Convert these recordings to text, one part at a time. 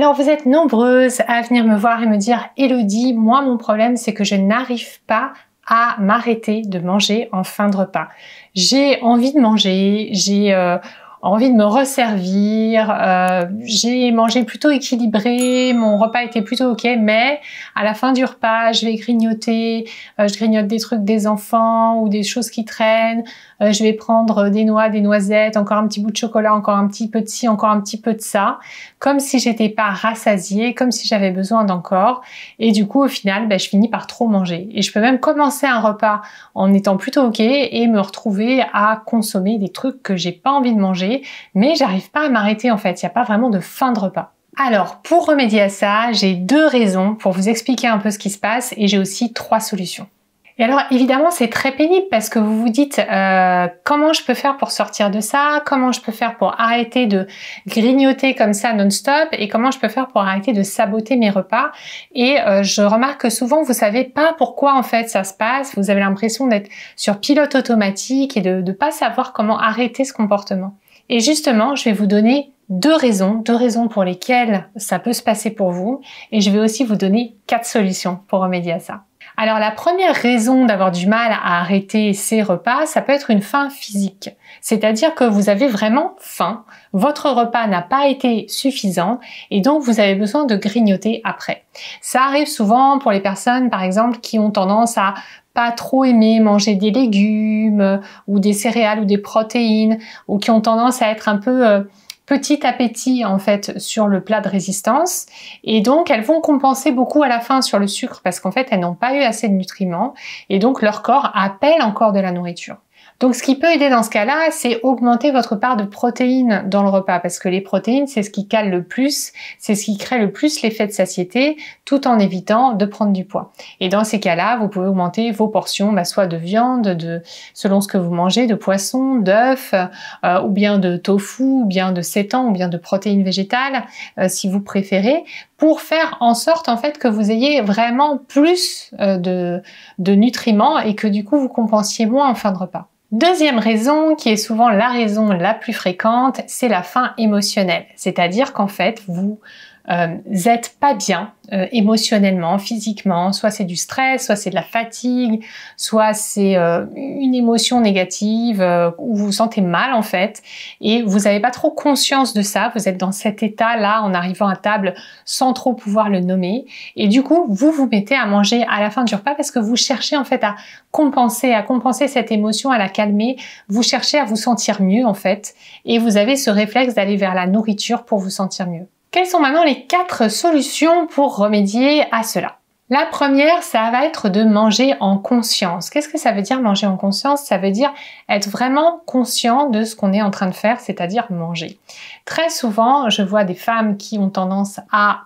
Alors vous êtes nombreuses à venir me voir et me dire Elodie, moi mon problème c'est que je n'arrive pas à m'arrêter de manger en fin de repas. J'ai envie de manger, j'ai euh, envie de me resservir, euh, j'ai mangé plutôt équilibré, mon repas était plutôt ok, mais à la fin du repas, je vais grignoter, euh, je grignote des trucs des enfants ou des choses qui traînent, euh, je vais prendre des noix, des noisettes, encore un petit bout de chocolat, encore un petit peu de ci, encore un petit peu de ça, comme si j'étais pas rassasiée, comme si j'avais besoin d'encore. Et du coup, au final, ben, je finis par trop manger. Et je peux même commencer un repas en étant plutôt ok et me retrouver à consommer des trucs que j'ai pas envie de manger, mais j'arrive pas à m'arrêter en fait. Il n'y a pas vraiment de fin de repas. Alors, pour remédier à ça, j'ai deux raisons pour vous expliquer un peu ce qui se passe et j'ai aussi trois solutions. Et alors évidemment c'est très pénible parce que vous vous dites euh, comment je peux faire pour sortir de ça, comment je peux faire pour arrêter de grignoter comme ça non-stop et comment je peux faire pour arrêter de saboter mes repas. Et euh, je remarque que souvent vous savez pas pourquoi en fait ça se passe, vous avez l'impression d'être sur pilote automatique et de ne pas savoir comment arrêter ce comportement. Et justement je vais vous donner deux raisons, deux raisons pour lesquelles ça peut se passer pour vous et je vais aussi vous donner quatre solutions pour remédier à ça. Alors la première raison d'avoir du mal à arrêter ces repas, ça peut être une faim physique. C'est-à-dire que vous avez vraiment faim, votre repas n'a pas été suffisant et donc vous avez besoin de grignoter après. Ça arrive souvent pour les personnes par exemple qui ont tendance à pas trop aimer manger des légumes ou des céréales ou des protéines ou qui ont tendance à être un peu... Euh, petit appétit en fait sur le plat de résistance et donc elles vont compenser beaucoup à la fin sur le sucre parce qu'en fait elles n'ont pas eu assez de nutriments et donc leur corps appelle encore de la nourriture. Donc ce qui peut aider dans ce cas-là, c'est augmenter votre part de protéines dans le repas parce que les protéines, c'est ce qui cale le plus, c'est ce qui crée le plus l'effet de satiété tout en évitant de prendre du poids. Et dans ces cas-là, vous pouvez augmenter vos portions bah, soit de viande, de selon ce que vous mangez, de poisson, d'œufs euh, ou bien de tofu, ou bien de sétan ou bien de protéines végétales euh, si vous préférez pour faire en sorte en fait que vous ayez vraiment plus euh, de, de nutriments et que du coup vous compensiez moins en fin de repas. Deuxième raison, qui est souvent la raison la plus fréquente, c'est la faim émotionnelle. C'est-à-dire qu'en fait, vous euh, êtes pas bien euh, émotionnellement, physiquement. Soit c'est du stress, soit c'est de la fatigue, soit c'est euh, une émotion négative euh, où vous vous sentez mal en fait et vous n'avez pas trop conscience de ça. Vous êtes dans cet état-là en arrivant à table sans trop pouvoir le nommer et du coup vous vous mettez à manger à la fin du repas parce que vous cherchez en fait à compenser, à compenser cette émotion, à la calmer. Vous cherchez à vous sentir mieux en fait et vous avez ce réflexe d'aller vers la nourriture pour vous sentir mieux. Quelles sont maintenant les quatre solutions pour remédier à cela la première, ça va être de manger en conscience. Qu'est-ce que ça veut dire manger en conscience Ça veut dire être vraiment conscient de ce qu'on est en train de faire, c'est-à-dire manger. Très souvent, je vois des femmes qui ont tendance à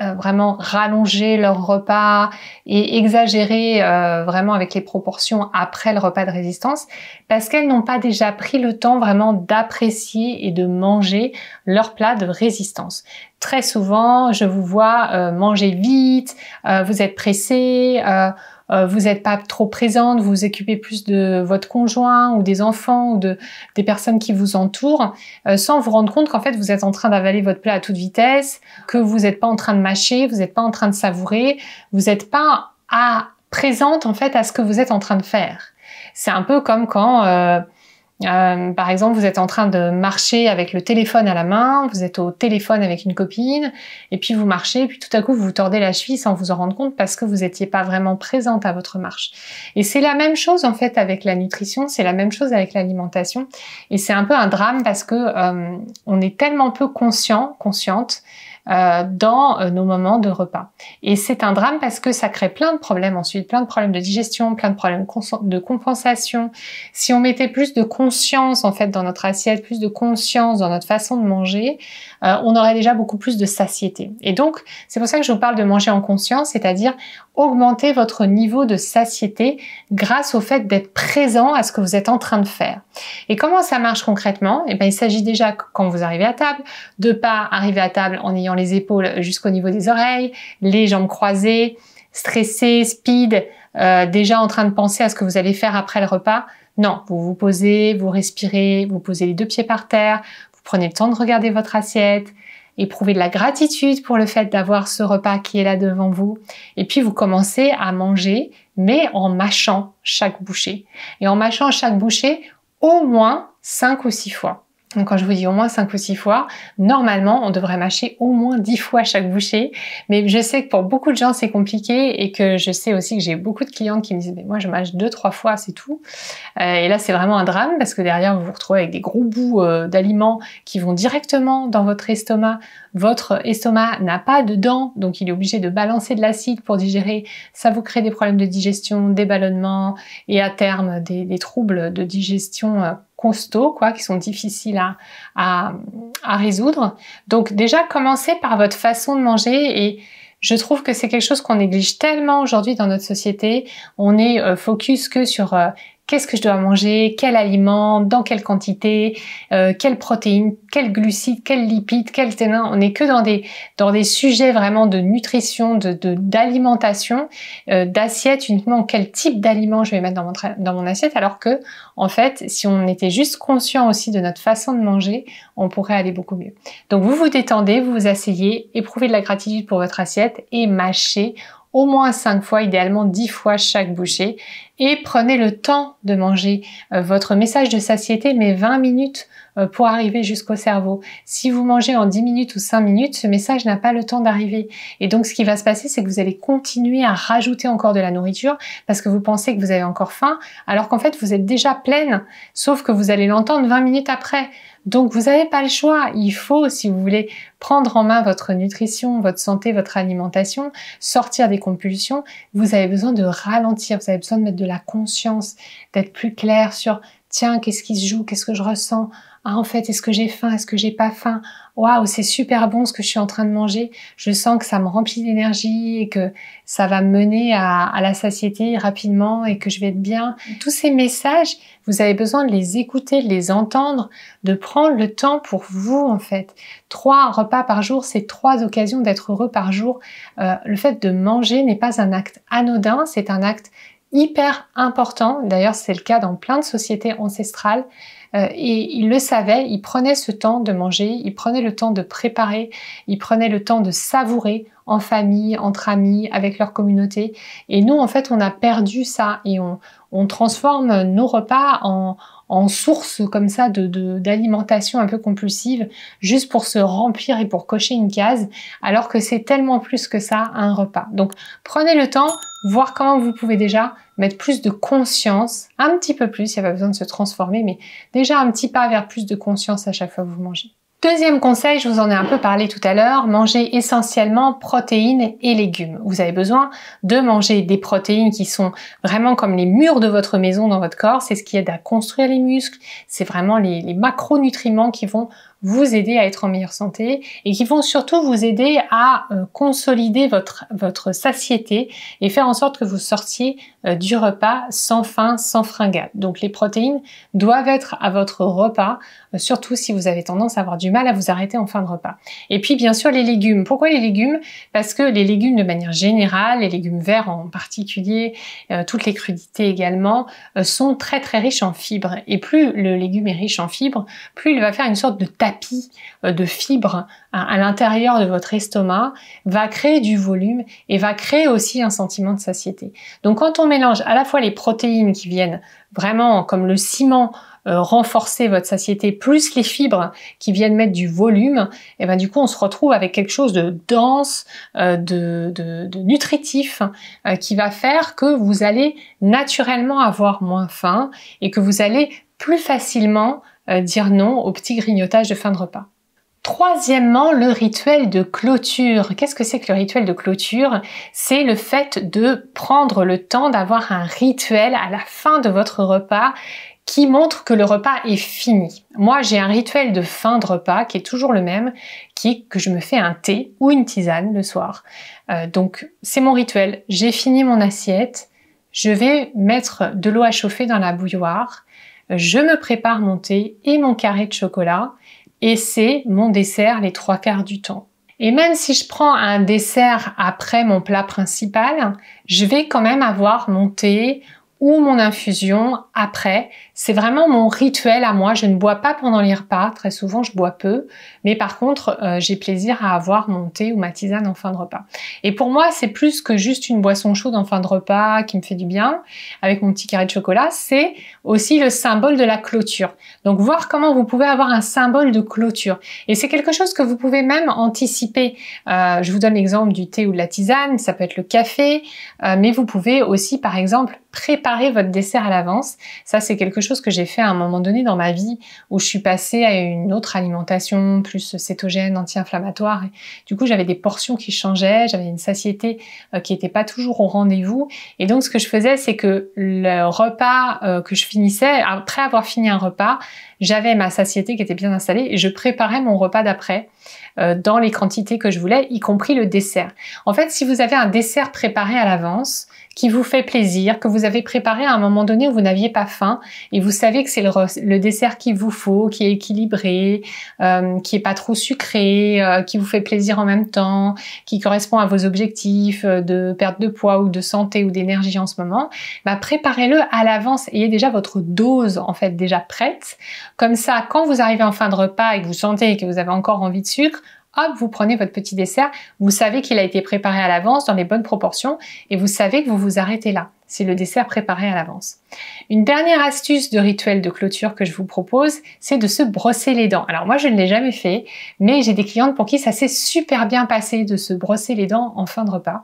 euh, vraiment rallonger leur repas et exagérer euh, vraiment avec les proportions après le repas de résistance parce qu'elles n'ont pas déjà pris le temps vraiment d'apprécier et de manger leur plat de résistance. Très souvent, je vous vois euh, manger vite, vous êtes pressé, euh, vous n'êtes pas trop présente, vous vous occupez plus de votre conjoint ou des enfants ou de, des personnes qui vous entourent, euh, sans vous rendre compte qu'en fait vous êtes en train d'avaler votre plat à toute vitesse, que vous n'êtes pas en train de mâcher, vous n'êtes pas en train de savourer, vous n'êtes pas à, présente en fait à ce que vous êtes en train de faire. C'est un peu comme quand... Euh, euh, par exemple, vous êtes en train de marcher avec le téléphone à la main, vous êtes au téléphone avec une copine, et puis vous marchez, et puis tout à coup vous vous tordez la cheville sans vous en rendre compte parce que vous n'étiez pas vraiment présente à votre marche. Et c'est la même chose en fait avec la nutrition, c'est la même chose avec l'alimentation, et c'est un peu un drame parce que euh, on est tellement peu conscient, consciente euh, dans euh, nos moments de repas. Et c'est un drame parce que ça crée plein de problèmes ensuite, plein de problèmes de digestion, plein de problèmes de compensation. Si on mettait plus de conscience en fait dans notre assiette, plus de conscience dans notre façon de manger, euh, on aurait déjà beaucoup plus de satiété. Et donc c'est pour ça que je vous parle de manger en conscience, c'est-à-dire augmenter votre niveau de satiété grâce au fait d'être présent à ce que vous êtes en train de faire. Et comment ça marche concrètement Eh bien, il s'agit déjà quand vous arrivez à table de pas arriver à table en ayant les épaules jusqu'au niveau des oreilles, les jambes croisées, stressé, speed, euh, déjà en train de penser à ce que vous allez faire après le repas. Non, vous vous posez, vous respirez, vous posez les deux pieds par terre, vous prenez le temps de regarder votre assiette, éprouvez de la gratitude pour le fait d'avoir ce repas qui est là devant vous, et puis vous commencez à manger, mais en mâchant chaque bouchée. Et en mâchant chaque bouchée, au moins 5 ou 6 fois. Donc quand je vous dis au moins 5 ou 6 fois, normalement on devrait mâcher au moins 10 fois chaque bouchée. Mais je sais que pour beaucoup de gens c'est compliqué et que je sais aussi que j'ai beaucoup de clients qui me disent mais moi je mâche 2-3 fois c'est tout. Euh, et là c'est vraiment un drame parce que derrière vous vous retrouvez avec des gros bouts euh, d'aliments qui vont directement dans votre estomac. Votre estomac n'a pas de dents donc il est obligé de balancer de l'acide pour digérer. Ça vous crée des problèmes de digestion, des ballonnements et à terme des, troubles de digestion. Euh, costauds, quoi, qui sont difficiles à, à, à résoudre. Donc déjà, commencez par votre façon de manger et je trouve que c'est quelque chose qu'on néglige tellement aujourd'hui dans notre société. On est euh, focus que sur euh, qu'est-ce que je dois manger, quel aliment, dans quelle quantité, euh, protéine protéines, glucide Quel lipide Quel ténin On n'est que dans des dans des sujets vraiment de nutrition, de d'alimentation, euh, d'assiette uniquement quel type d'aliment je vais mettre dans mon dans mon assiette, alors que en fait si on était juste conscient aussi de notre façon de manger, on pourrait aller beaucoup mieux. Donc vous vous détendez, vous vous asseyez, éprouvez de la gratitude pour votre assiette et mâchez au moins cinq fois, idéalement 10 fois chaque bouchée. Et prenez le temps de manger euh, votre message de satiété, mais 20 minutes euh, pour arriver jusqu'au cerveau. Si vous mangez en 10 minutes ou 5 minutes, ce message n'a pas le temps d'arriver. Et donc ce qui va se passer, c'est que vous allez continuer à rajouter encore de la nourriture parce que vous pensez que vous avez encore faim, alors qu'en fait vous êtes déjà pleine, sauf que vous allez l'entendre 20 minutes après. Donc vous n'avez pas le choix. Il faut, si vous voulez prendre en main votre nutrition, votre santé, votre alimentation, sortir des compulsions, vous avez besoin de ralentir, vous avez besoin de mettre de la conscience, d'être plus clair sur tiens, qu'est-ce qui se joue, qu'est-ce que je ressens, ah, en fait, est-ce que j'ai faim Est-ce que j'ai pas faim Waouh, c'est super bon ce que je suis en train de manger. Je sens que ça me remplit d'énergie et que ça va me mener à, la satiété rapidement et que je vais être bien. Tous ces messages, vous avez besoin de les écouter, de les entendre, de prendre le temps pour vous en fait. Trois repas par jour, c'est trois occasions d'être heureux par jour. Euh, le fait de manger n'est pas un acte anodin, c'est un acte hyper important. D'ailleurs, c'est le cas dans plein de sociétés ancestrales. Euh, et ils le savaient, ils prenaient ce temps de manger, ils prenaient le temps de préparer, ils prenaient le temps de savourer en famille, entre amis, avec leur communauté. Et nous, en fait, on a perdu ça et on, on transforme nos repas en, en source comme ça de d'alimentation un peu compulsive juste pour se remplir et pour cocher une case alors que c'est tellement plus que ça un repas. Donc prenez le temps, voir comment vous pouvez déjà mettre plus de conscience, un petit peu plus, il n'y a pas besoin de se transformer, mais déjà un petit pas vers plus de conscience à chaque fois que vous mangez. Deuxième conseil, je vous en ai un peu parlé tout à l'heure, manger essentiellement protéines et légumes. Vous avez besoin de manger des protéines qui sont vraiment comme les murs de votre maison dans votre corps. C'est ce qui aide à construire les muscles. C'est vraiment les, les macronutriments qui vont vous aider à être en meilleure santé et qui vont surtout vous aider à euh, consolider votre, votre satiété et faire en sorte que vous sortiez euh, du repas sans faim, sans fringale. Donc les protéines doivent être à votre repas, euh, surtout si vous avez tendance à avoir du mal à vous arrêter en fin de repas. Et puis bien sûr les légumes. Pourquoi les légumes Parce que les légumes de manière générale, les légumes verts en particulier, toutes les crudités également, sont très très riches en fibres. Et plus le légume est riche en fibres, plus il va faire une sorte de taille euh, de fibres à, l'intérieur de votre estomac va créer du volume et va créer aussi un sentiment de satiété. Donc quand on mélange à la fois les protéines qui viennent vraiment comme le ciment euh, renforcer votre satiété plus les fibres qui viennent mettre du volume, et eh ben du coup on se retrouve avec quelque chose de dense, euh, de, nutritif qui va faire que vous allez naturellement avoir moins faim et que vous allez plus facilement euh, dire non au petit grignotage de fin de repas. Troisièmement, le rituel de clôture. Qu'est-ce que c'est que le rituel de clôture C'est le fait de prendre le temps d'avoir un rituel à la fin de votre repas qui montre que le repas est fini. Moi, j'ai un rituel de fin de repas qui est toujours le même, qui est que je me fais un thé ou une tisane le soir. Euh, donc, c'est mon rituel. J'ai fini mon assiette, je vais mettre de l'eau à chauffer dans la bouilloire, je me prépare mon thé et mon carré de chocolat et c'est mon dessert les trois quarts du temps. Et même si je prends un dessert après mon plat principal, je vais quand même avoir mon thé ou mon infusion après c'est vraiment mon rituel à moi. Je ne bois pas pendant les repas. Très souvent, je bois peu. Mais par contre, euh, j'ai plaisir à avoir mon thé ou ma tisane en fin de repas. Et pour moi, c'est plus que juste une boisson chaude en fin de repas qui me fait du bien avec mon petit carré de chocolat. C'est aussi le symbole de la clôture. Donc, voir comment vous pouvez avoir un symbole de clôture. Et c'est quelque chose que vous pouvez même anticiper. Euh, je vous donne l'exemple du thé ou de la tisane. Ça peut être le café. Euh, mais vous pouvez aussi, par exemple, préparer votre dessert à l'avance. Ça, c'est quelque chose chose que j'ai fait à un moment donné dans ma vie où je suis passée à une autre alimentation plus cétogène, anti-inflammatoire. Du coup, j'avais des portions qui changeaient, j'avais une satiété euh, qui n'était pas toujours au rendez-vous. Et donc, ce que je faisais, c'est que le repas euh, que je finissais, après avoir fini un repas, j'avais ma satiété qui était bien installée et je préparais mon repas d'après. Euh, dans les quantités que je voulais, y compris le dessert. En fait, si vous avez un dessert préparé à l'avance, qui vous fait plaisir, que vous avez préparé à un moment donné où vous n'aviez pas faim et vous savez que c'est le, dessert qu'il vous faut, qui est équilibré, euh, qui est pas trop sucré, euh, qui vous fait plaisir en même temps, qui correspond à vos objectifs de perte de poids ou de santé ou d'énergie en ce moment, bah, préparez-le à l'avance, ayez déjà votre dose en fait déjà prête. Comme ça, quand vous arrivez en fin de repas et que vous sentez que vous avez encore envie de sucre, hop, vous prenez votre petit dessert, vous savez qu'il a été préparé à l'avance dans les bonnes proportions et vous savez que vous vous arrêtez là c'est le dessert préparé à l'avance. Une dernière astuce de rituel de clôture que je vous propose, c'est de se brosser les dents. Alors moi, je ne l'ai jamais fait, mais j'ai des clientes pour qui ça s'est super bien passé de se brosser les dents en fin de repas.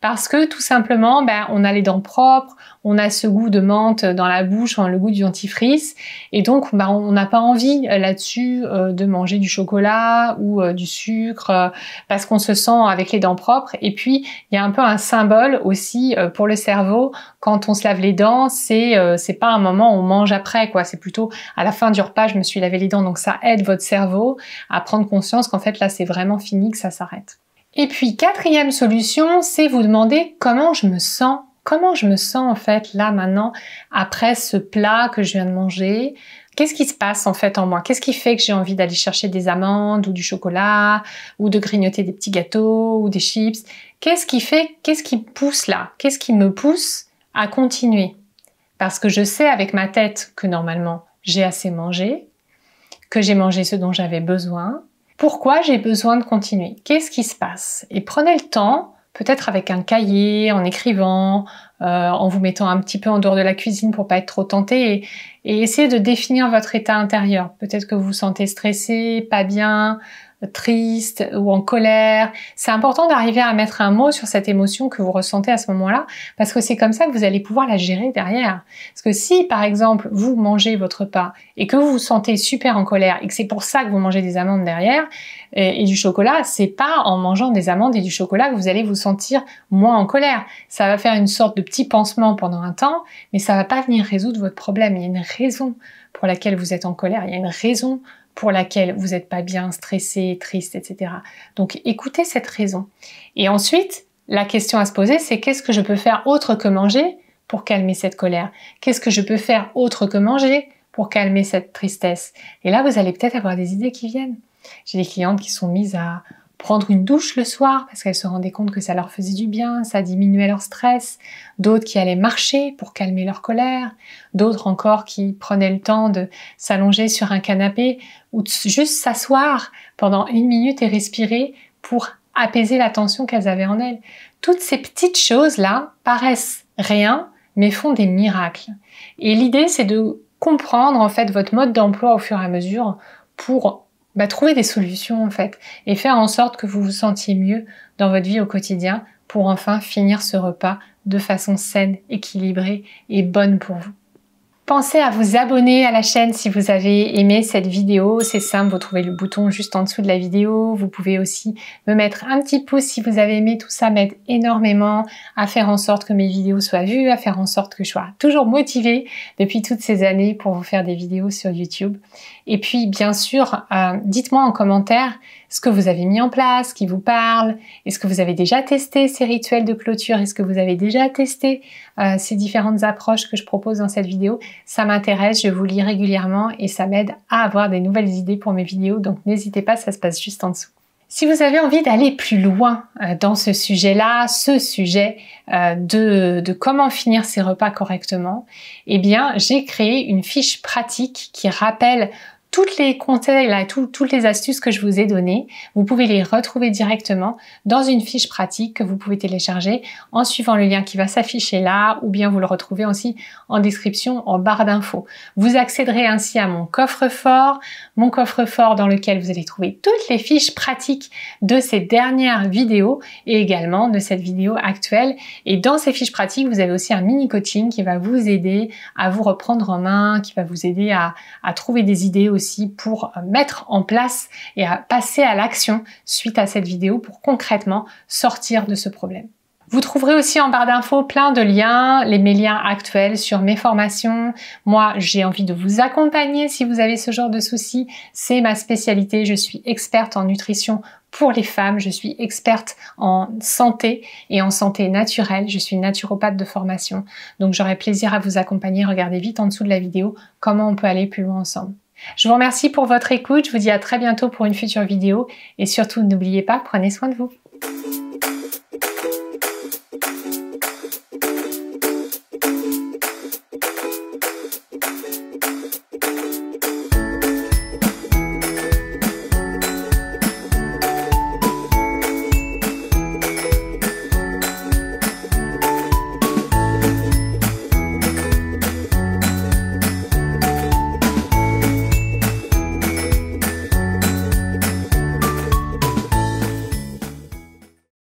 Parce que tout simplement, ben, on a les dents propres, on a ce goût de menthe dans la bouche, hein, le goût du dentifrice, et donc ben, on n'a pas envie euh, là-dessus euh, de manger du chocolat ou euh, du sucre, parce qu'on se sent avec les dents propres. Et puis, il y a un peu un symbole aussi pour le cerveau quand on se lave les dents, c'est euh, c'est pas un moment où on mange après quoi, c'est plutôt à la fin du repas, je me suis lavé les dents donc ça aide votre cerveau à prendre conscience qu'en fait là c'est vraiment fini que ça s'arrête. Et puis quatrième solution, c'est vous demander comment je me sens comment je me sens en fait là maintenant après ce plat que je viens de manger Qu'est-ce qui se passe en fait en moi Qu'est-ce qui fait que j'ai envie d'aller chercher des amandes ou du chocolat ou de grignoter des petits gâteaux ou des chips Qu'est-ce qui fait Qu'est-ce qui pousse là Qu'est-ce qui me pousse continuer. Parce que je sais avec ma tête que normalement j'ai assez mangé, que j'ai mangé ce dont j'avais besoin. Pourquoi j'ai besoin de continuer Qu'est-ce qui se passe Et prenez le temps, peut-être avec un cahier, en écrivant, euh, en vous mettant un petit peu en dehors de la cuisine pour pas être trop tenté, et, essayer essayez de définir votre état intérieur. Peut-être que vous vous sentez stressé, pas bien, triste ou en colère. C'est important d'arriver à mettre un mot sur cette émotion que vous ressentez à ce moment-là, parce que c'est comme ça que vous allez pouvoir la gérer derrière. Parce que si, par exemple, vous mangez votre pain et que vous vous sentez super en colère et que c'est pour ça que vous mangez des amandes derrière et, du chocolat, c'est pas en mangeant des amandes et du chocolat que vous allez vous sentir moins en colère. Ça va faire une sorte de petit pansement pendant un temps, mais ça va pas venir résoudre votre problème. Il y a une raison pour laquelle vous êtes en colère. Il y a une raison pour laquelle vous n'êtes pas bien, stressé, triste, etc. Donc écoutez cette raison. Et ensuite, la question à se poser, c'est qu'est-ce que je peux faire autre que manger pour calmer cette colère Qu'est-ce que je peux faire autre que manger pour calmer cette tristesse Et là, vous allez peut-être avoir des idées qui viennent. J'ai des clientes qui sont mises à prendre une douche le soir parce qu'elles se rendaient compte que ça leur faisait du bien, ça diminuait leur stress, d'autres qui allaient marcher pour calmer leur colère, d'autres encore qui prenaient le temps de s'allonger sur un canapé ou de juste s'asseoir pendant une minute et respirer pour apaiser la tension qu'elles avaient en elles. Toutes ces petites choses-là paraissent rien, mais font des miracles. Et l'idée, c'est de comprendre en fait votre mode d'emploi au fur et à mesure pour bah, trouver des solutions en fait et faire en sorte que vous vous sentiez mieux dans votre vie au quotidien pour enfin finir ce repas de façon saine, équilibrée et bonne pour vous. Pensez à vous abonner à la chaîne si vous avez aimé cette vidéo. C'est simple, vous trouvez le bouton juste en dessous de la vidéo. Vous pouvez aussi me mettre un petit pouce si vous avez aimé. Tout ça m'aide énormément à faire en sorte que mes vidéos soient vues, à faire en sorte que je sois toujours motivée depuis toutes ces années pour vous faire des vidéos sur YouTube. Et puis, bien sûr, euh, dites-moi en commentaire ce que vous avez mis en place, qui vous parle. Est-ce que vous avez déjà testé ces rituels de clôture Est-ce que vous avez déjà testé euh, ces différentes approches que je propose dans cette vidéo ça m'intéresse, je vous lis régulièrement et ça m'aide à avoir des nouvelles idées pour mes vidéos, donc n'hésitez pas, ça se passe juste en dessous. Si vous avez envie d'aller plus loin euh, dans ce sujet-là, ce sujet euh, de, de, comment finir ses repas correctement, eh bien, j'ai créé une fiche pratique qui rappelle toutes les conseils, là, toutes les astuces que je vous ai données, vous pouvez les retrouver directement dans une fiche pratique que vous pouvez télécharger en suivant le lien qui va s'afficher là ou bien vous le retrouvez aussi en description en barre d'infos. Vous accéderez ainsi à mon coffre-fort, mon coffre-fort dans lequel vous allez trouver toutes les fiches pratiques de ces dernières vidéos et également de cette vidéo actuelle. Et dans ces fiches pratiques, vous avez aussi un mini coaching qui va vous aider à vous reprendre en main, qui va vous aider à trouver des idées aussi pour euh, mettre en place et à passer à l'action suite à cette vidéo pour concrètement sortir de ce problème. Vous trouverez aussi en barre d'infos plein de liens, les, mes liens actuels sur mes formations. Moi, j'ai envie de vous accompagner si vous avez ce genre de soucis. C'est ma spécialité. Je suis experte en nutrition pour les femmes. Je suis experte en santé et en santé naturelle. Je suis naturopathe de formation. Donc, j'aurai plaisir à vous accompagner. Regardez vite en dessous de la vidéo comment on peut aller plus loin ensemble. Je vous remercie pour votre écoute, je vous dis à très bientôt pour une future vidéo et surtout n'oubliez pas, prenez soin de vous.